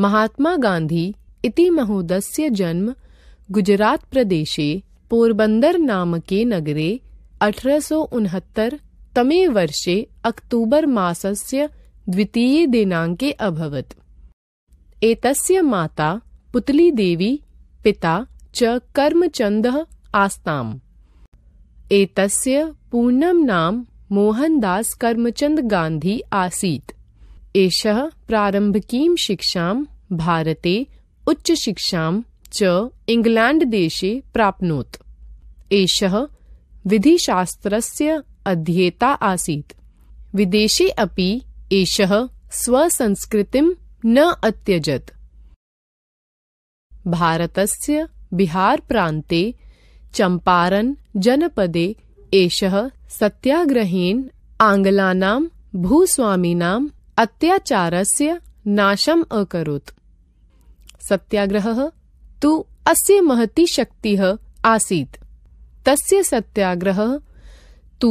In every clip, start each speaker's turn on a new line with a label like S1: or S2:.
S1: महात्मा गांधी इति महोदयस्य जन्म पोरबंदर पोरबन्दरनामके नगरे अठारह तमे वर्षे द्वितीय द्वितीयदिनाङ्के अभवत एतस्य माता पुतलीदेवी पिता च कर्मचंद आस्ताम एतस्य पूर्णम नाम मोहनदास कर्मचंद गांधी आसीत् एषः प्रारम्भिकीं शिक्षां भारते उच्चशिक्षां च देशे प्राप्नोत् एषः विधिशास्त्रस्य अध्येता आसीत् विदेशे अपि एषः स्वसंस्कृतिं न अत्यजत् भारतस्य बिहारप्रान्ते चम्पारन् जनपदे एषः सत्याग्रहेण आङ्ग्लानां भूस्वामिनां अत्याचारस्य नाशम अकरोत् सत्याग्रहः तु अस्य महती शक्तिः आसीत् तस्य सत्याग्रहः तु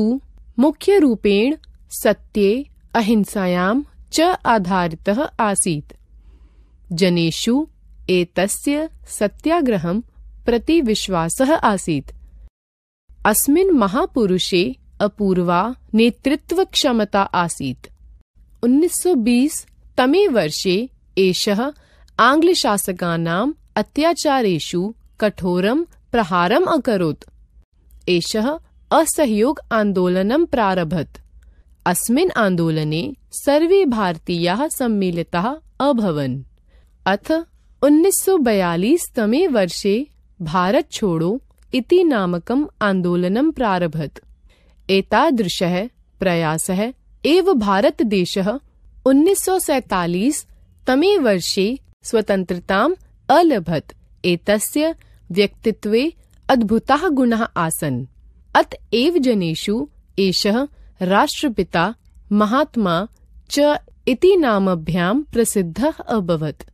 S1: मुख्यरूपेण सत्ये अहिंसायां च आधारितः आसीत् जनेषु एतस्य सत्याग्रहं प्रति विश्वासः आसीत् अस्मिन् महापुरुषे अपूर्वा नेतृत्वक्षमता आसीत् 1920 तमे वर्षे एषः आङ्ग्लशासकानाम् अत्याचारेषु कठोरं प्रहारम् अकरोत् एषः असहयोग आन्दोलनं प्रारभत अस्मिन् आन्दोलने सर्वे भारतीयाः सम्मिलिताः अभवन् अथ 1942 तमे वर्षे भारत छोड़ो इति नामकम् आन्दोलनं प्रारभत एतादृशः प्रयासः एव देश उन्नीस तमे वर्षे स्वतंत्रता अलभत एतस्य व्यक्तित्वे अद्भुता गुण आसन अत एव जनेषु राष्ट्रपिता महात्मा च इति नामभ्याम प्रसिद्ध अभवत